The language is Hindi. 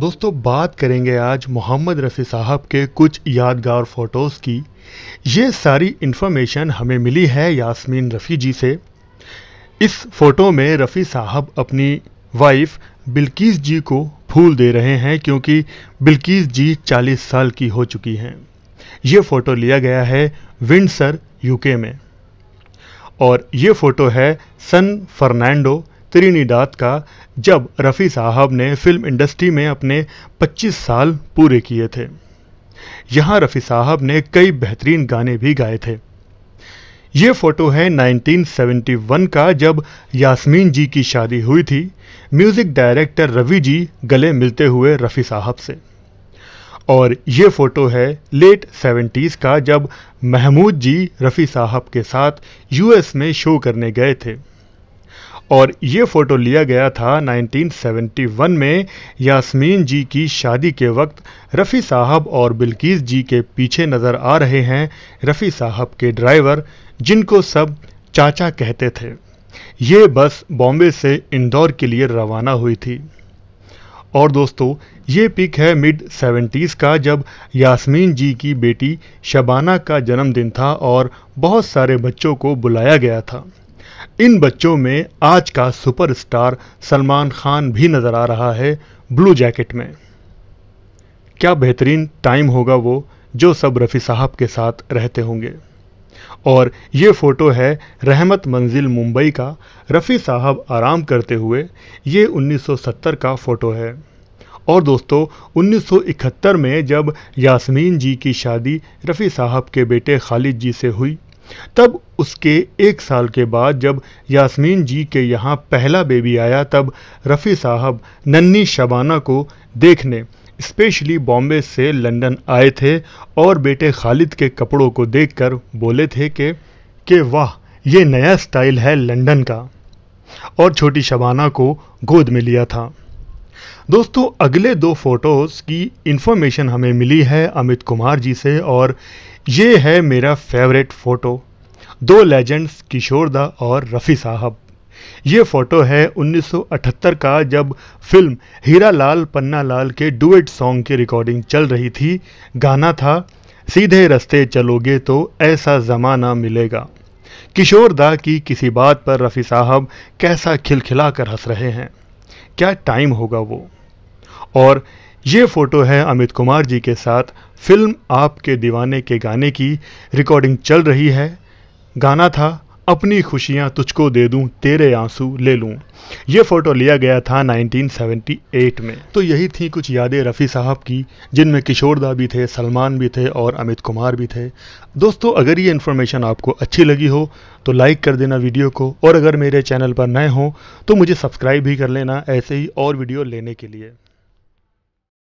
दोस्तों बात करेंगे आज मोहम्मद रफ़ी साहब के कुछ यादगार फ़ोटोज़ की ये सारी इन्फॉर्मेशन हमें मिली है यास्मीन रफ़ी जी से इस फ़ोटो में रफ़ी साहब अपनी वाइफ बिल्कीस जी को फूल दे रहे हैं क्योंकि बिल्कीस जी 40 साल की हो चुकी हैं ये फ़ोटो लिया गया है विंडसर यूके में और ये फ़ोटो है सन फर्नांडो त्रिनिदाद का जब रफ़ी साहब ने फिल्म इंडस्ट्री में अपने 25 साल पूरे किए थे यहाँ रफ़ी साहब ने कई बेहतरीन गाने भी गाए थे ये फोटो है 1971 का जब यास्मीन जी की शादी हुई थी म्यूज़िक डायरेक्टर रवि जी गले मिलते हुए रफ़ी साहब से और ये फ़ोटो है लेट सेवेंटीज का जब महमूद जी रफ़ी साहब के साथ यूएस में शो करने गए थे और ये फ़ोटो लिया गया था 1971 में यास्मीन जी की शादी के वक्त रफ़ी साहब और बिल्कीस जी के पीछे नज़र आ रहे हैं रफ़ी साहब के ड्राइवर जिनको सब चाचा कहते थे ये बस बॉम्बे से इंदौर के लिए रवाना हुई थी और दोस्तों ये पिक है मिड सेवेंटीज़ का जब यास्मीन जी की बेटी शबाना का जन्मदिन था और बहुत सारे बच्चों को बुलाया गया था इन बच्चों में आज का सुपरस्टार सलमान खान भी नज़र आ रहा है ब्लू जैकेट में क्या बेहतरीन टाइम होगा वो जो सब रफ़ी साहब के साथ रहते होंगे और ये फ़ोटो है रहमत मंजिल मुंबई का रफ़ी साहब आराम करते हुए ये 1970 का फ़ोटो है और दोस्तों 1971 में जब यास्मीन जी की शादी रफ़ी साहब के बेटे खालिद जी से हुई तब उसके एक साल के बाद जब यास्मीन जी के यहाँ पहला बेबी आया तब रफ़ी साहब नन्नी शबाना को देखने स्पेशली बॉम्बे से लंदन आए थे और बेटे खालिद के कपड़ों को देखकर बोले थे कि कि वाह ये नया स्टाइल है लंदन का और छोटी शबाना को गोद में लिया था दोस्तों अगले दो फोटोज़ की इन्फॉर्मेशन हमें मिली है अमित कुमार जी से और ये है मेरा फेवरेट फ़ोटो दो लेजेंड्स किशोरदा और रफ़ी साहब ये फ़ोटो है 1978 का जब फिल्म हीरा लाल पन्ना लाल के डुएट सॉन्ग की रिकॉर्डिंग चल रही थी गाना था सीधे रास्ते चलोगे तो ऐसा ज़माना मिलेगा किशोरदा की किसी बात पर रफ़ी साहब कैसा खिलखिला कर हंस रहे हैं क्या टाइम होगा वो और ये फोटो है अमित कुमार जी के साथ फिल्म आपके दीवाने के गाने की रिकॉर्डिंग चल रही है गाना था अपनी खुशियाँ तुझको दे दूँ तेरे आंसू ले लूँ ये फ़ोटो लिया गया था 1978 में तो यही थी कुछ यादें रफ़ी साहब की जिनमें किशोरदा भी थे सलमान भी थे और अमित कुमार भी थे दोस्तों अगर ये इन्फॉर्मेशन आपको अच्छी लगी हो तो लाइक कर देना वीडियो को और अगर मेरे चैनल पर नए हों तो मुझे सब्सक्राइब भी कर लेना ऐसे ही और वीडियो लेने के लिए